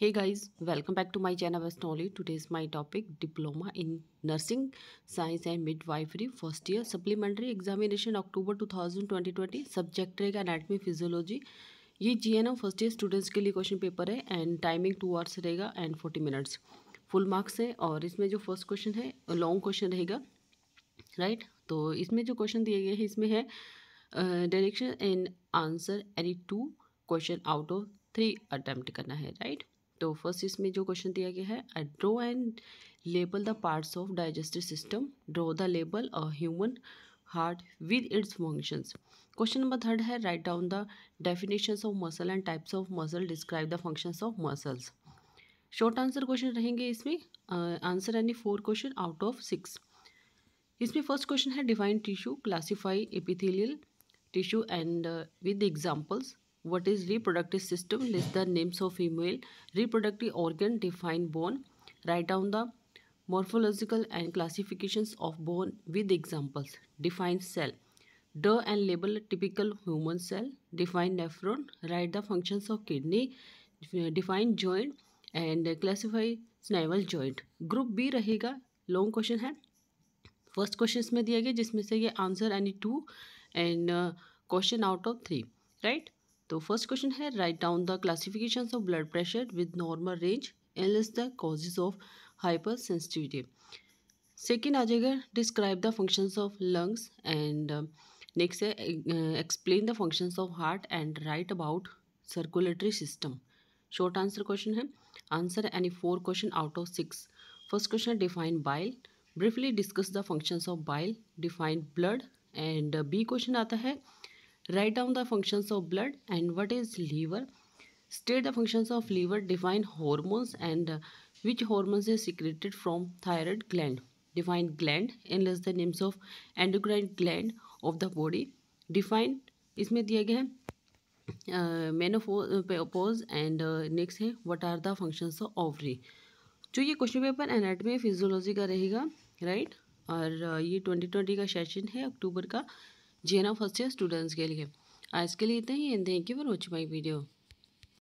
Hey guys welcome back to my channel west nolly today is my topic diploma in nursing science and midwifery first year supplementary examination October two thousand twenty twenty subject रहेगा anatomy physiology ये G N GNM first year students के लिए question paper है and timing two hours रहेगा and forty minutes full marks है और इसमें जो फर्स्ट क्वेश्चन है लॉन्ग क्वेश्चन रहेगा राइट तो इसमें जो क्वेश्चन दिए गए हैं इसमें है direction and answer any two question out of three attempt करना है राइट right? तो फर्स्ट इसमें जो क्वेश्चन दिया गया है draw and label the parts of digestive system draw the label a human heart with its functions question number third है write down the definitions of muscle and types of muscle describe the functions of muscles short answer question रहेंगे इसमें answer यानी four question out of six इसमें first question है define tissue classify epithelial tissue and with examples what is reproductive system list the names of female reproductive organ define bone write down the morphological and classifications of bone with examples define cell draw and label typical human cell define nephron write the functions of kidney define joint and classify synovial joint group B रहेगा long question है first question इसमें दिया गया जिसमें से ये answer यानी two and question out of three right तो फर्स्ट क्वेश्चन है write down the classification of blood pressure with normal range analyse the causes of hypersensitivity second आ जाएगा describe the functions of lungs and next है explain the functions of heart and write about circulatory system short answer question है answer any four question out of six first question है define bile briefly discuss the functions of bile define blood and B question आता है write down the functions of blood and what is liver state the functions of liver define hormones and uh, which hormones is secreted from thyroid gland define gland enlist the names of endocrine gland of the body define इसमें दिया गया है menopause and next है what are the functions of ovary जो ये question paper anatomy physiology का रहेगा right right? और ये ट्वेंटी ट्वेंटी का सेशन है अक्टूबर का जी ना फर्स्ट ईयर स्टूडेंट्स के लिए आज के लिए इतना ही thank you for watching my video